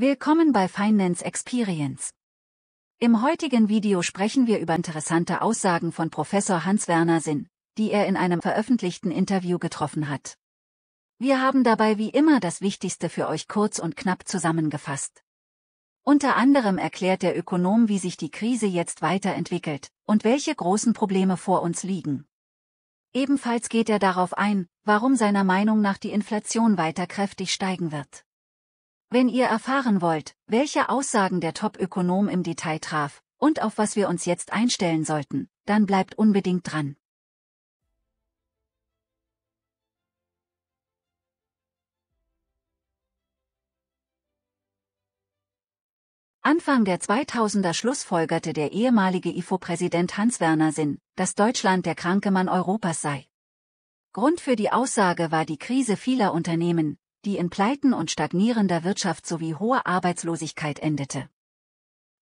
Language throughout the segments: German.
Willkommen bei Finance Experience. Im heutigen Video sprechen wir über interessante Aussagen von Professor Hans-Werner Sinn, die er in einem veröffentlichten Interview getroffen hat. Wir haben dabei wie immer das Wichtigste für euch kurz und knapp zusammengefasst. Unter anderem erklärt der Ökonom, wie sich die Krise jetzt weiterentwickelt und welche großen Probleme vor uns liegen. Ebenfalls geht er darauf ein, warum seiner Meinung nach die Inflation weiter kräftig steigen wird. Wenn ihr erfahren wollt, welche Aussagen der Top-Ökonom im Detail traf und auf was wir uns jetzt einstellen sollten, dann bleibt unbedingt dran. Anfang der 2000er schlussfolgerte der ehemalige IFO-Präsident Hans-Werner Sinn, dass Deutschland der kranke Mann Europas sei. Grund für die Aussage war die Krise vieler Unternehmen, die in Pleiten und stagnierender Wirtschaft sowie hoher Arbeitslosigkeit endete.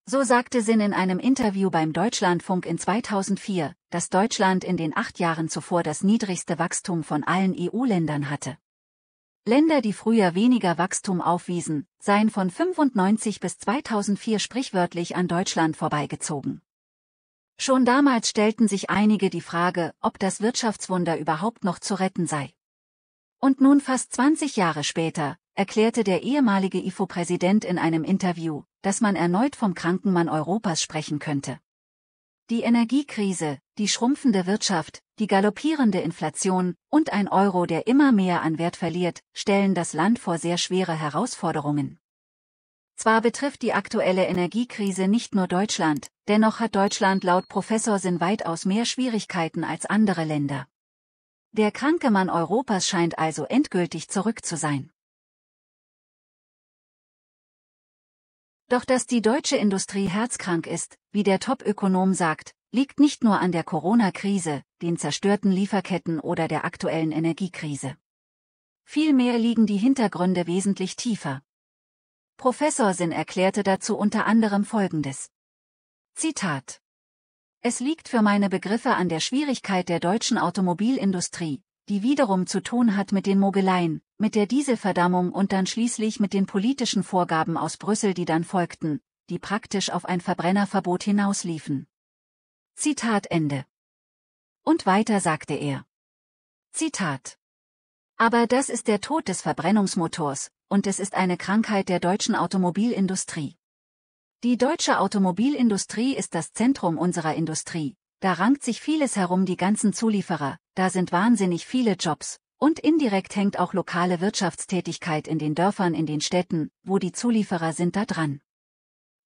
So sagte Sinn in einem Interview beim Deutschlandfunk in 2004, dass Deutschland in den acht Jahren zuvor das niedrigste Wachstum von allen EU-Ländern hatte. Länder, die früher weniger Wachstum aufwiesen, seien von 95 bis 2004 sprichwörtlich an Deutschland vorbeigezogen. Schon damals stellten sich einige die Frage, ob das Wirtschaftswunder überhaupt noch zu retten sei. Und nun fast 20 Jahre später, erklärte der ehemalige IFO-Präsident in einem Interview, dass man erneut vom Krankenmann Europas sprechen könnte. Die Energiekrise, die schrumpfende Wirtschaft, die galoppierende Inflation und ein Euro, der immer mehr an Wert verliert, stellen das Land vor sehr schwere Herausforderungen. Zwar betrifft die aktuelle Energiekrise nicht nur Deutschland, dennoch hat Deutschland laut Professor Sinn weitaus mehr Schwierigkeiten als andere Länder. Der kranke Mann Europas scheint also endgültig zurück zu sein. Doch dass die deutsche Industrie herzkrank ist, wie der Top-Ökonom sagt, liegt nicht nur an der Corona-Krise, den zerstörten Lieferketten oder der aktuellen Energiekrise. Vielmehr liegen die Hintergründe wesentlich tiefer. Professor Sinn erklärte dazu unter anderem Folgendes. Zitat es liegt für meine Begriffe an der Schwierigkeit der deutschen Automobilindustrie, die wiederum zu tun hat mit den Mogeleien, mit der Dieselverdammung und dann schließlich mit den politischen Vorgaben aus Brüssel, die dann folgten, die praktisch auf ein Verbrennerverbot hinausliefen. Zitat Ende. Und weiter sagte er. Zitat. Aber das ist der Tod des Verbrennungsmotors, und es ist eine Krankheit der deutschen Automobilindustrie. Die deutsche Automobilindustrie ist das Zentrum unserer Industrie. Da rankt sich vieles herum die ganzen Zulieferer, da sind wahnsinnig viele Jobs. Und indirekt hängt auch lokale Wirtschaftstätigkeit in den Dörfern, in den Städten, wo die Zulieferer sind da dran.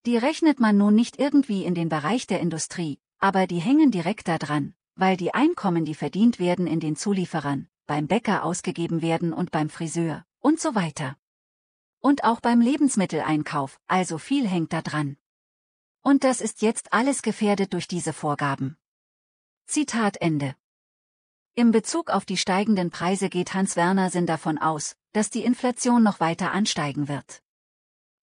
Die rechnet man nun nicht irgendwie in den Bereich der Industrie, aber die hängen direkt da dran, weil die Einkommen, die verdient werden in den Zulieferern, beim Bäcker ausgegeben werden und beim Friseur, und so weiter. Und auch beim Lebensmitteleinkauf, also viel hängt da dran. Und das ist jetzt alles gefährdet durch diese Vorgaben. Zitat Ende. Im Bezug auf die steigenden Preise geht Hans Werner Sinn davon aus, dass die Inflation noch weiter ansteigen wird.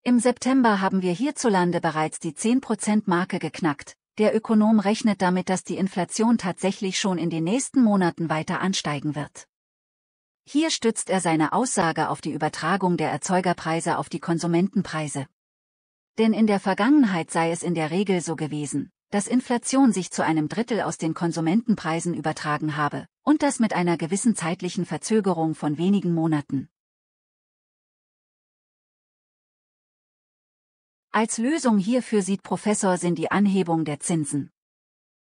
Im September haben wir hierzulande bereits die 10%-Marke geknackt, der Ökonom rechnet damit, dass die Inflation tatsächlich schon in den nächsten Monaten weiter ansteigen wird. Hier stützt er seine Aussage auf die Übertragung der Erzeugerpreise auf die Konsumentenpreise. Denn in der Vergangenheit sei es in der Regel so gewesen, dass Inflation sich zu einem Drittel aus den Konsumentenpreisen übertragen habe, und das mit einer gewissen zeitlichen Verzögerung von wenigen Monaten. Als Lösung hierfür sieht Professor Sinn die Anhebung der Zinsen.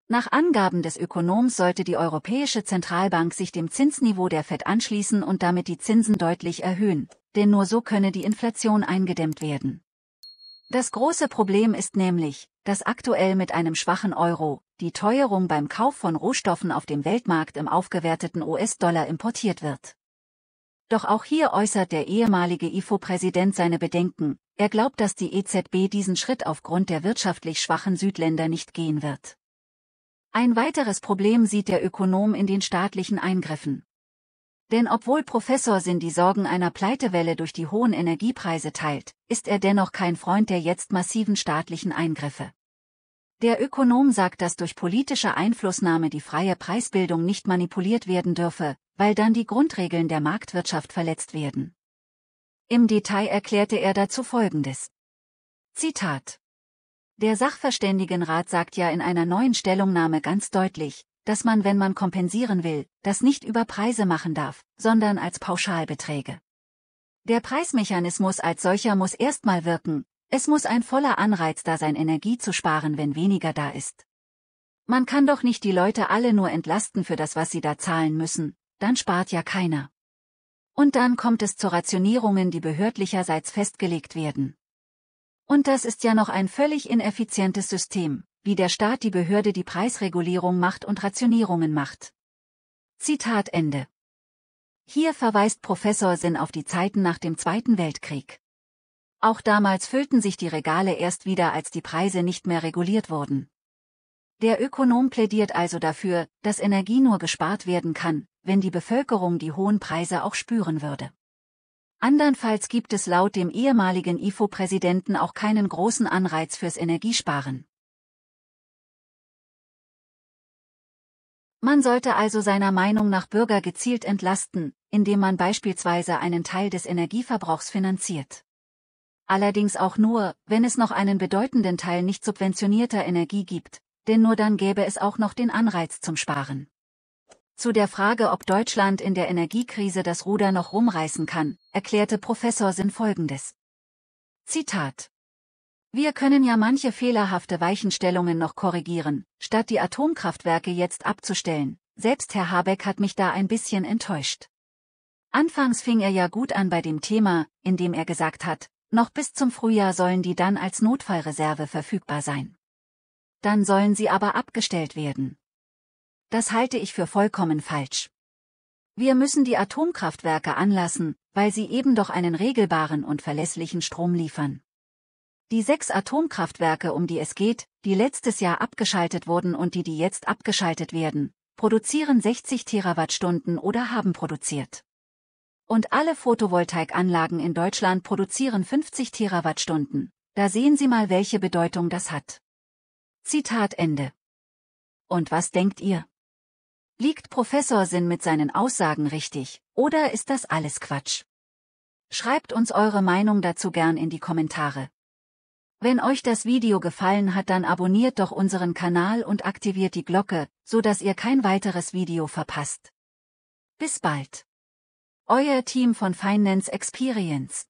Nach Angaben des Ökonoms sollte die Europäische Zentralbank sich dem Zinsniveau der Fed anschließen und damit die Zinsen deutlich erhöhen, denn nur so könne die Inflation eingedämmt werden. Das große Problem ist nämlich, dass aktuell mit einem schwachen Euro die Teuerung beim Kauf von Rohstoffen auf dem Weltmarkt im aufgewerteten US-Dollar importiert wird. Doch auch hier äußert der ehemalige IFO-Präsident seine Bedenken, er glaubt, dass die EZB diesen Schritt aufgrund der wirtschaftlich schwachen Südländer nicht gehen wird. Ein weiteres Problem sieht der Ökonom in den staatlichen Eingriffen. Denn obwohl Professor Sinn die Sorgen einer Pleitewelle durch die hohen Energiepreise teilt, ist er dennoch kein Freund der jetzt massiven staatlichen Eingriffe. Der Ökonom sagt, dass durch politische Einflussnahme die freie Preisbildung nicht manipuliert werden dürfe, weil dann die Grundregeln der Marktwirtschaft verletzt werden. Im Detail erklärte er dazu Folgendes. Zitat der Sachverständigenrat sagt ja in einer neuen Stellungnahme ganz deutlich, dass man, wenn man kompensieren will, das nicht über Preise machen darf, sondern als Pauschalbeträge. Der Preismechanismus als solcher muss erstmal wirken, es muss ein voller Anreiz da sein, Energie zu sparen, wenn weniger da ist. Man kann doch nicht die Leute alle nur entlasten für das, was sie da zahlen müssen, dann spart ja keiner. Und dann kommt es zu Rationierungen, die behördlicherseits festgelegt werden. Und das ist ja noch ein völlig ineffizientes System, wie der Staat die Behörde die Preisregulierung macht und Rationierungen macht. Zitat Ende. Hier verweist Professor Sinn auf die Zeiten nach dem Zweiten Weltkrieg. Auch damals füllten sich die Regale erst wieder, als die Preise nicht mehr reguliert wurden. Der Ökonom plädiert also dafür, dass Energie nur gespart werden kann, wenn die Bevölkerung die hohen Preise auch spüren würde. Andernfalls gibt es laut dem ehemaligen IFO-Präsidenten auch keinen großen Anreiz fürs Energiesparen. Man sollte also seiner Meinung nach Bürger gezielt entlasten, indem man beispielsweise einen Teil des Energieverbrauchs finanziert. Allerdings auch nur, wenn es noch einen bedeutenden Teil nicht subventionierter Energie gibt, denn nur dann gäbe es auch noch den Anreiz zum Sparen. Zu der Frage, ob Deutschland in der Energiekrise das Ruder noch rumreißen kann, erklärte Professor Sinn folgendes. Zitat. Wir können ja manche fehlerhafte Weichenstellungen noch korrigieren, statt die Atomkraftwerke jetzt abzustellen. Selbst Herr Habeck hat mich da ein bisschen enttäuscht. Anfangs fing er ja gut an bei dem Thema, indem er gesagt hat, noch bis zum Frühjahr sollen die dann als Notfallreserve verfügbar sein. Dann sollen sie aber abgestellt werden. Das halte ich für vollkommen falsch. Wir müssen die Atomkraftwerke anlassen, weil sie eben doch einen regelbaren und verlässlichen Strom liefern. Die sechs Atomkraftwerke, um die es geht, die letztes Jahr abgeschaltet wurden und die, die jetzt abgeschaltet werden, produzieren 60 Terawattstunden oder haben produziert. Und alle Photovoltaikanlagen in Deutschland produzieren 50 Terawattstunden. Da sehen Sie mal, welche Bedeutung das hat. Zitat Ende. Und was denkt ihr? Liegt Professor Sinn mit seinen Aussagen richtig, oder ist das alles Quatsch? Schreibt uns eure Meinung dazu gern in die Kommentare. Wenn euch das Video gefallen hat dann abonniert doch unseren Kanal und aktiviert die Glocke, so dass ihr kein weiteres Video verpasst. Bis bald. Euer Team von Finance Experience.